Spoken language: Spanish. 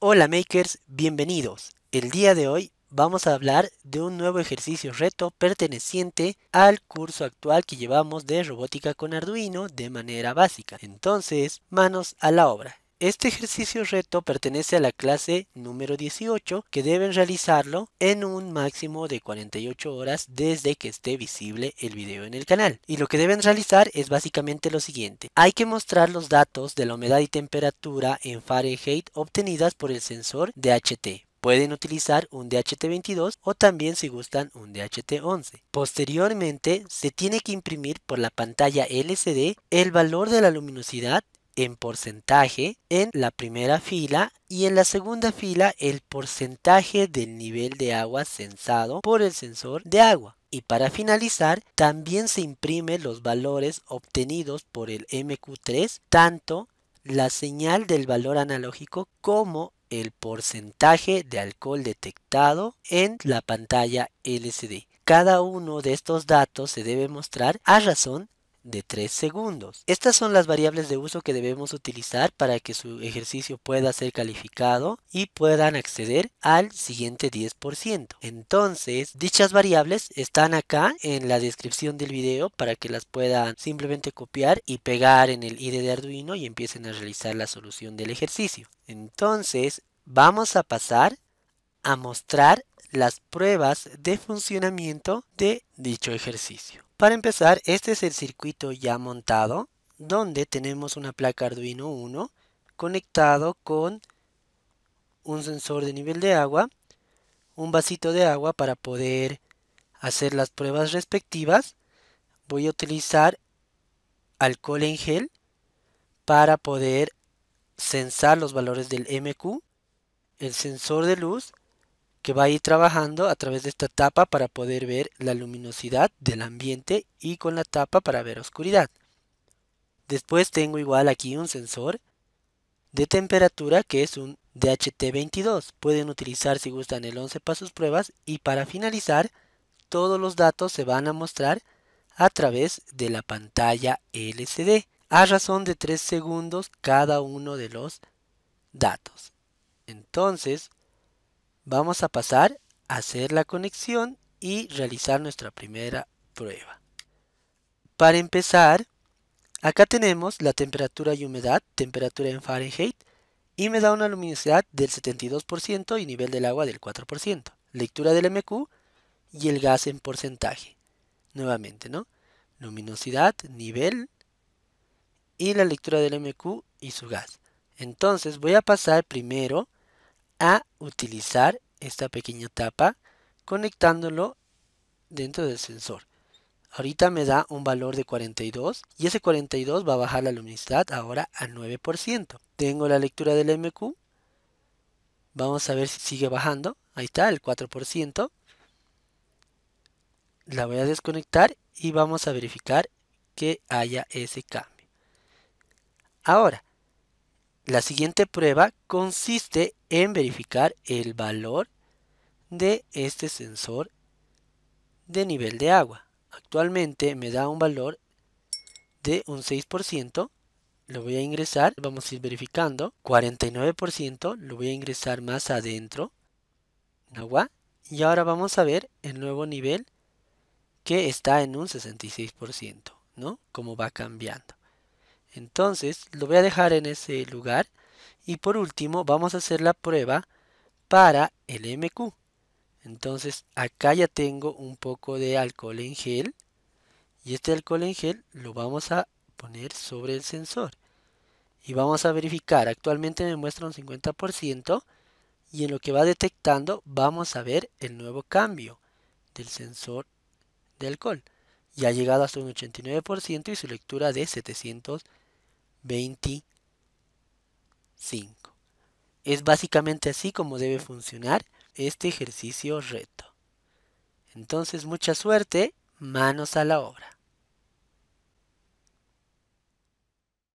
Hola makers, bienvenidos. El día de hoy vamos a hablar de un nuevo ejercicio reto perteneciente al curso actual que llevamos de robótica con Arduino de manera básica. Entonces, manos a la obra. Este ejercicio reto pertenece a la clase número 18 que deben realizarlo en un máximo de 48 horas desde que esté visible el video en el canal. Y lo que deben realizar es básicamente lo siguiente. Hay que mostrar los datos de la humedad y temperatura en Fahrenheit obtenidas por el sensor DHT. Pueden utilizar un DHT22 o también si gustan un DHT11. Posteriormente se tiene que imprimir por la pantalla LCD el valor de la luminosidad en porcentaje en la primera fila y en la segunda fila el porcentaje del nivel de agua sensado por el sensor de agua. Y para finalizar, también se imprime los valores obtenidos por el MQ3, tanto la señal del valor analógico como el porcentaje de alcohol detectado en la pantalla LCD. Cada uno de estos datos se debe mostrar a razón de 3 segundos. Estas son las variables de uso que debemos utilizar para que su ejercicio pueda ser calificado y puedan acceder al siguiente 10%. Entonces, dichas variables están acá en la descripción del video para que las puedan simplemente copiar y pegar en el IDE de Arduino y empiecen a realizar la solución del ejercicio. Entonces, vamos a pasar a mostrar las pruebas de funcionamiento de dicho ejercicio. Para empezar, este es el circuito ya montado, donde tenemos una placa Arduino 1 conectado con un sensor de nivel de agua, un vasito de agua para poder hacer las pruebas respectivas. Voy a utilizar alcohol en gel para poder sensar los valores del MQ, el sensor de luz que va a ir trabajando a través de esta tapa para poder ver la luminosidad del ambiente y con la tapa para ver oscuridad. Después tengo igual aquí un sensor de temperatura que es un DHT22. Pueden utilizar si gustan el 11 para sus pruebas y para finalizar todos los datos se van a mostrar a través de la pantalla LCD a razón de 3 segundos cada uno de los datos. Entonces, Vamos a pasar a hacer la conexión y realizar nuestra primera prueba. Para empezar, acá tenemos la temperatura y humedad, temperatura en Fahrenheit, y me da una luminosidad del 72% y nivel del agua del 4%. Lectura del MQ y el gas en porcentaje. Nuevamente, ¿no? Luminosidad, nivel y la lectura del MQ y su gas. Entonces voy a pasar primero a utilizar esta pequeña tapa conectándolo dentro del sensor. Ahorita me da un valor de 42 y ese 42 va a bajar la luminosidad ahora a 9%. Tengo la lectura del MQ. Vamos a ver si sigue bajando. Ahí está, el 4%. La voy a desconectar y vamos a verificar que haya ese cambio. Ahora, la siguiente prueba consiste en verificar el valor de este sensor de nivel de agua. Actualmente me da un valor de un 6%, lo voy a ingresar, vamos a ir verificando, 49% lo voy a ingresar más adentro, agua, y ahora vamos a ver el nuevo nivel que está en un 66%, ¿no? Cómo va cambiando. Entonces lo voy a dejar en ese lugar. Y por último vamos a hacer la prueba para el MQ. Entonces acá ya tengo un poco de alcohol en gel. Y este alcohol en gel lo vamos a poner sobre el sensor. Y vamos a verificar. Actualmente me muestra un 50%. Y en lo que va detectando vamos a ver el nuevo cambio del sensor de alcohol. Ya ha llegado hasta un 89% y su lectura de 700 25. Es básicamente así como debe funcionar este ejercicio reto. Entonces, mucha suerte, manos a la obra.